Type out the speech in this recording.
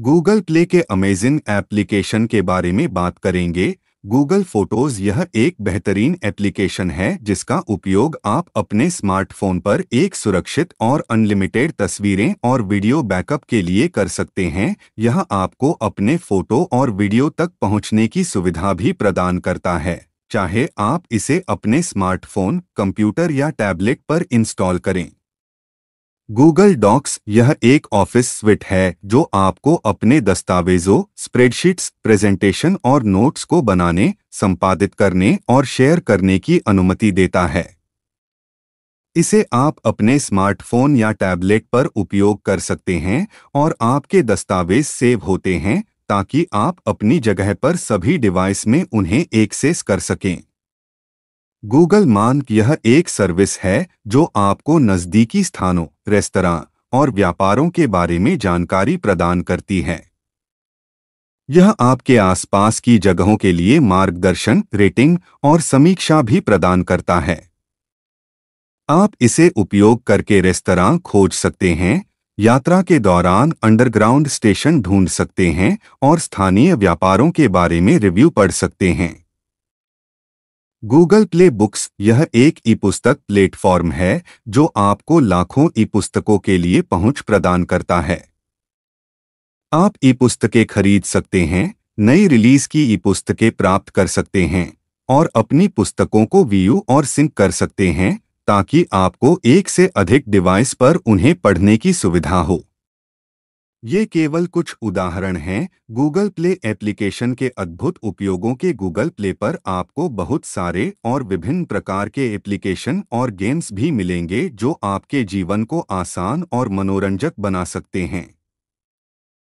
Google Play के amazing application के बारे में बात करेंगे गूगल फोटोज यह एक बेहतरीन एप्लीकेशन है जिसका उपयोग आप अपने स्मार्टफोन पर एक सुरक्षित और अनलिमिटेड तस्वीरें और वीडियो बैकअप के लिए कर सकते हैं यह आपको अपने फोटो और वीडियो तक पहुंचने की सुविधा भी प्रदान करता है चाहे आप इसे अपने स्मार्टफोन कंप्यूटर या टैबलेट पर इंस्टॉल करें गूगल डॉक्स यह एक ऑफिस स्विट है जो आपको अपने दस्तावेजों स्प्रेडशीट्स प्रेजेंटेशन और नोट्स को बनाने संपादित करने और शेयर करने की अनुमति देता है इसे आप अपने स्मार्टफोन या टैबलेट पर उपयोग कर सकते हैं और आपके दस्तावेज सेव होते हैं ताकि आप अपनी जगह पर सभी डिवाइस में उन्हें एक्सेस कर सकें गूगल मानक यह एक सर्विस है जो आपको नज़दीकी स्थानों रेस्तरा और व्यापारों के बारे में जानकारी प्रदान करती है यह आपके आसपास की जगहों के लिए मार्गदर्शन रेटिंग और समीक्षा भी प्रदान करता है आप इसे उपयोग करके रेस्तरा खोज सकते हैं यात्रा के दौरान अंडरग्राउंड स्टेशन ढूंढ सकते हैं और स्थानीय व्यापारों के बारे में रिव्यू पढ़ सकते हैं गूगल प्ले बुक्स यह एक ई पुस्तक प्लेटफॉर्म है जो आपको लाखों ई पुस्तकों के लिए पहुंच प्रदान करता है आप ई पुस्तकें खरीद सकते हैं नई रिलीज की ई पुस्तकें प्राप्त कर सकते हैं और अपनी पुस्तकों को व्यू और सिंक कर सकते हैं ताकि आपको एक से अधिक डिवाइस पर उन्हें पढ़ने की सुविधा हो ये केवल कुछ उदाहरण हैं गूगल प्ले एप्लीकेशन के अद्भुत उपयोगों के गूगल प्ले पर आपको बहुत सारे और विभिन्न प्रकार के एप्लीकेशन और गेम्स भी मिलेंगे जो आपके जीवन को आसान और मनोरंजक बना सकते हैं